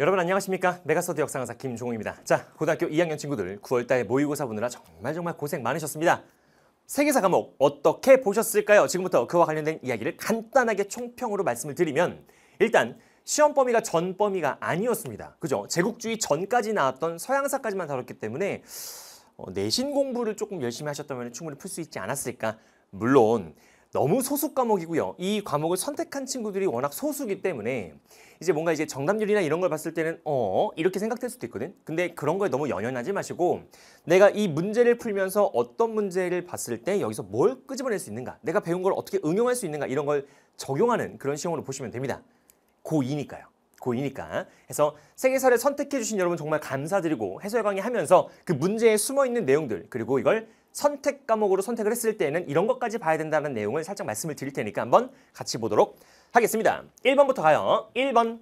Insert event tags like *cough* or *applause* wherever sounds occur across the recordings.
여러분 안녕하십니까? 메가서드 역사 강사 김종우입니다. 자, 고등학교 2학년 친구들 9월달 모의고사 보느라 정말 정말 고생 많으셨습니다. 세계사 과목 어떻게 보셨을까요? 지금부터 그와 관련된 이야기를 간단하게 총평으로 말씀을 드리면 일단 시험 범위가 전 범위가 아니었습니다. 그죠? 제국주의 전까지 나왔던 서양사까지만 다뤘기 때문에 어, 내신 공부를 조금 열심히 하셨다면 충분히 풀 수 있지 않았을까? 물론 너무 소수 과목이고요. 이 과목을 선택한 친구들이 워낙 소수기 때문에 이제 뭔가 이제 정답률이나 이런 걸 봤을 때는 어 이렇게 생각될 수도 있거든. 근데 그런 거에 너무 연연하지 마시고 내가 이 문제를 풀면서 어떤 문제를 봤을 때 여기서 뭘 끄집어낼 수 있는가, 내가 배운 걸 어떻게 응용할 수 있는가 이런 걸 적용하는 그런 시험으로 보시면 됩니다. 고2니까요. 고이니까. 해서 세계사를 선택해주신 여러분 정말 감사드리고 해설 강의하면서 그 문제에 숨어있는 내용들 그리고 이걸 선택 과목으로 선택을 했을 때에는 이런 것까지 봐야 된다는 내용을 살짝 말씀을 드릴 테니까 한번 같이 보도록 하겠습니다. 1번부터 가요. 1번.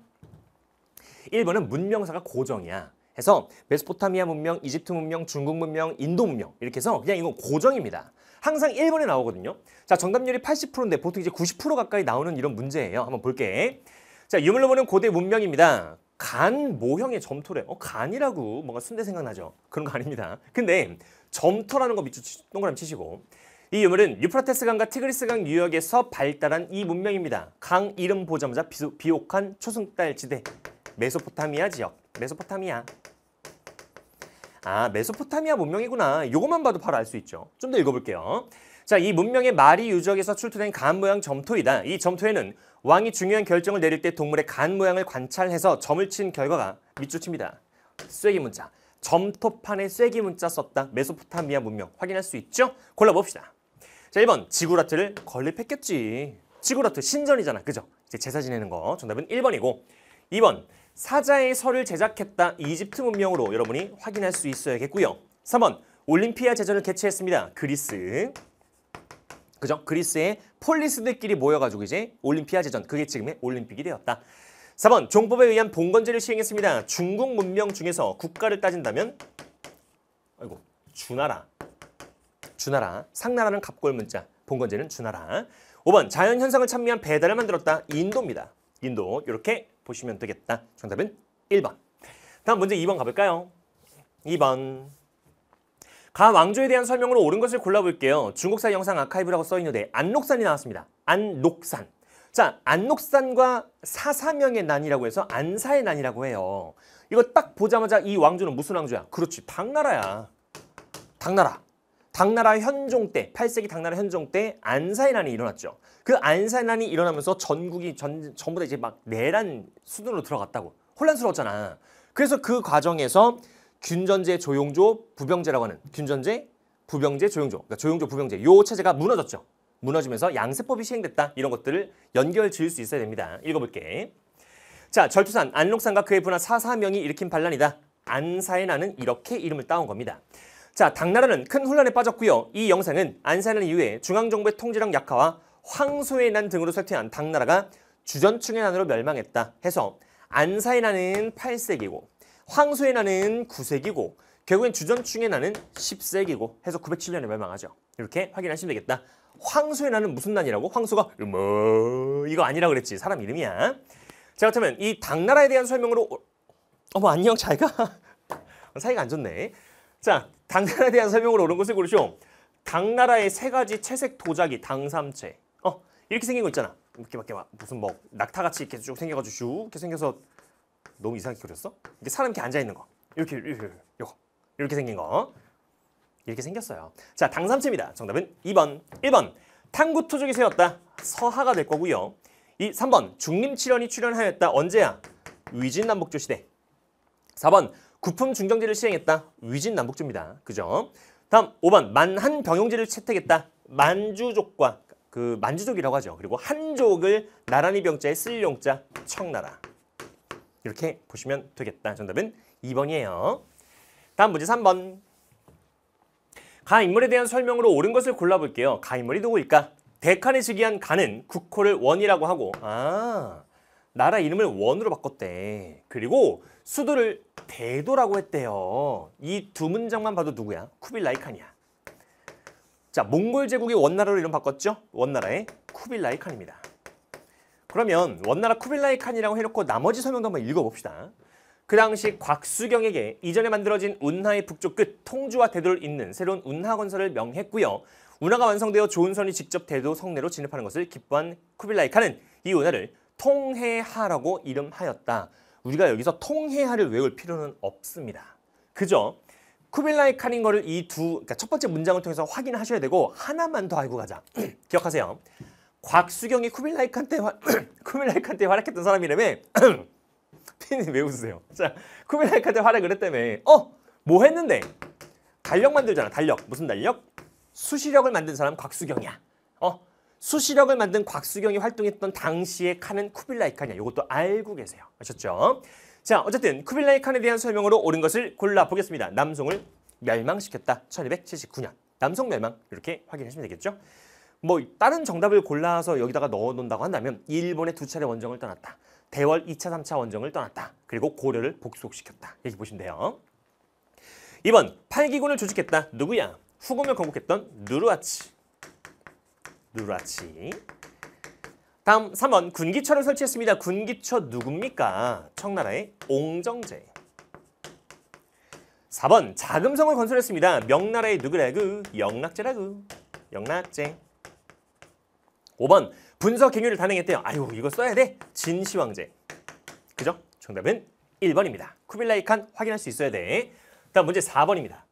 1번은 문명사가 고정이야. 해서 메소포타미아 문명, 이집트 문명, 중국 문명, 인도 문명 이렇게 해서 그냥 이건 고정입니다. 항상 1번에 나오거든요. 자, 정답률이 80%인데 보통 이제 90% 가까이 나오는 이런 문제예요. 한번 볼게. 자, 유물로 보는 고대 문명입니다. 간 모형의 점토래. 어, 간이라고 뭔가 순대 생각나죠? 그런 거 아닙니다. 근데 점토라는 거 밑줄 동그라미 치시고 이 유물은 유프라테스 강과 티그리스 강 유역에서 발달한 이 문명입니다. 강 이름 보자마자 비, 옥한 초승달 지대 메소포타미아 지역. 메소포타미아. 아, 메소포타미아 문명이구나. 요것만 봐도 바로 알 수 있죠. 좀 더 읽어볼게요. 자, 이 문명의 말이 유적에서 출토된 간 모양 점토이다. 이 점토에는 왕이 중요한 결정을 내릴 때 동물의 간 모양을 관찰해서 점을 친 결과가 밑줄칩니다. 쐐기 문자. 점토판에 쐐기 문자 썼다. 메소포타미아 문명 확인할 수 있죠? 골라봅시다. 자, 1번 지구라트를 건립했겠지. 지구라트 신전이잖아. 그죠? 이제 제사 지내는 거. 정답은 1번이고. 2번 사자의 설을 제작했다. 이집트 문명으로 여러분이 확인할 수 있어야겠고요. 3번 올림피아 제전을 개최했습니다. 그리스. 그죠? 그리스의 폴리스들끼리 모여가지고 이제 올림피아제전 그게 지금의 올림픽이 되었다. 4번 종법에 의한 봉건제를 시행했습니다. 중국 문명 중에서 국가를 따진다면 아이고 주나라 주나라 상나라는 갑골 문자 봉건제는 주나라 5번 자연 현상을 찬미한 배달을 만들었다. 인도입니다. 인도 이렇게 보시면 되겠다. 정답은 1번. 다음 문제 2번 가볼까요? 2번 가 왕조에 대한 설명으로 옳은 것을 골라볼게요. 중국사 영상 아카이브라고 써있는데 안록산이 나왔습니다. 안록산. 자, 안록산과 사사명의 난이라고 해서 안사의 난이라고 해요. 이거 딱 보자마자 이 왕조는 무슨 왕조야? 그렇지, 당나라야. 당나라. 당나라 현종 때, 8세기 당나라 현종 때 안사의 난이 일어났죠. 그 안사의 난이 일어나면서 전국이 전, 전부 다 이제 막 내란 수준으로 들어갔다고. 혼란스러웠잖아. 그래서 그 과정에서 균전제 조용조 부병제라고 하는 균전제 부병제 조용조 그러니까 조용조 부병제 요 체제가 무너졌죠. 무너지면서 양세법이 시행됐다 이런 것들을 연결 지을 수 있어야 됩니다. 읽어볼게. 자 절투산 안록산과 그의 분한 사사명이 일으킨 반란이다. 안사의 나는 이렇게 이름을 따온 겁니다. 자 당나라는 큰 혼란에 빠졌고요. 이 영상은 안사는 이후에 중앙정부의 통제력 약화와 황소의 난 등으로 쇠퇴한 당나라가 주전충의 난으로 멸망했다 해서 안사의 나는 8세기고 황소의 나는 9세기고 결국엔 주전충에 나는 10세기고 해서 907년에 멸망하죠. 이렇게 확인하시면 되겠다. 황소의 나는 무슨 난이라고? 황소가 뭐 이거 아니라 그랬지. 사람 이름이야. 자 그렇다면 이 당나라에 대한 설명으로 어, 어머 안녕 자기가 *laughs* 사이가 안 좋네. 자 당나라에 대한 설명으로 옳은 것을 고르시오. 당나라의 세 가지 채색 도자기 당삼채. 어 이렇게 생긴 거 있잖아. 이렇게 막 무슨 뭐 낙타같이 이렇게 쭉 생겨가지고 쭉 이렇게 생겨서 너무 이상하게 그렸어? 이게 사람 이렇게 앉아 있는 거. 이렇게 이렇게 요거. 이렇게 생긴 거. 이렇게 생겼어요. 자, 당삼체입니다. 정답은 2번. 1번. 탕구 토종이 세웠다. 서하가 될 거고요. 이 3번. 중림치련이 출현하였다. 언제야? 위진남북조 시대. 4번. 구품 중정제를 시행했다. 위진남북조입니다. 그죠? 다음 5번. 만한 병용제를 채택했다. 만주족과 그 만주족이라고 하죠. 그리고 한족을 나란히 병자에 쓸 용자 청나라. 이렇게 보시면 되겠다. 정답은 2번이에요. 다음 문제 3번. 가 인물에 대한 설명으로 옳은 것을 골라볼게요. 가 인물이 누구일까? 데칸이 즉위한 가는 국호를 원이라고 하고 아 나라 이름을 원으로 바꿨대. 그리고 수도를 대도라고 했대요. 이 두 문장만 봐도 누구야? 쿠빌라이 칸이야. 자, 몽골 제국의 원나라로 이름 바꿨죠? 원나라의 쿠빌라이 칸입니다. 그러면 원나라 쿠빌라이 칸이라고 해놓고 나머지 설명도 한번 읽어봅시다. 그 당시 곽수경에게 이전에 만들어진 운하의 북쪽 끝 통주와 대도를 잇는 새로운 운하 건설을 명했고요. 운하가 완성되어 조은선이 직접 대도 성내로 진입하는 것을 기뻐한 쿠빌라이 칸은 이 운하를 통해하라고 이름하였다. 우리가 여기서 통해하를 외울 필요는 없습니다. 그죠? 쿠빌라이 칸인 거를 이 두, 그러니까 첫 번째 문장을 통해서 확인하셔야 되고 하나만 더 알고 가자. *clears throat* 기억하세요. 곽수경이 쿠빌라이칸때 화, *clears throat* 쿠빌라이칸때 활약했던 사람이라며 *clears throat* 피디님 왜 웃으세요? 자쿠빌라이칸때 활약을 했다며 어? 뭐 했는데? 달력 만들잖아 달력 무슨 달력? 수시력을 만든 사람 곽수경이야 어? 수시력을 만든 곽수경이 활동했던 당시의 칸은 쿠빌라이칸이야 이것도 알고 계세요 아셨죠? 자 어쨌든 쿠빌라이칸에 대한 설명으로 옳은 것을 골라보겠습니다 남송을 멸망시켰다 1279년 남송 멸망 이렇게 확인하시면 되겠죠? 뭐 다른 정답을 골라서 여기다가 넣어 놓는다고 한다면 일본의 두 차례 원정을 떠났다. 대월 2차, 3차 원정을 떠났다. 그리고 고려를 복속시켰다. 이렇게 보시면 돼요. 2번 팔기군을 조직했다. 누구야? 후금을 건국했던 누르아치. 누르아치. 다음 3번 군기처를 설치했습니다. 군기처 누굽니까? 청나라의 옹정제. 4번 자금성을 건설했습니다. 명나라의 누구라구? 영락제라구. 영락제. 5번 분석 행위를 단행했대요. 아유 이거 써야 돼. 진시황제. 그죠? 정답은 1번입니다. 쿠빌라이 칸 확인할 수 있어야 돼. 다음 문제 4번입니다.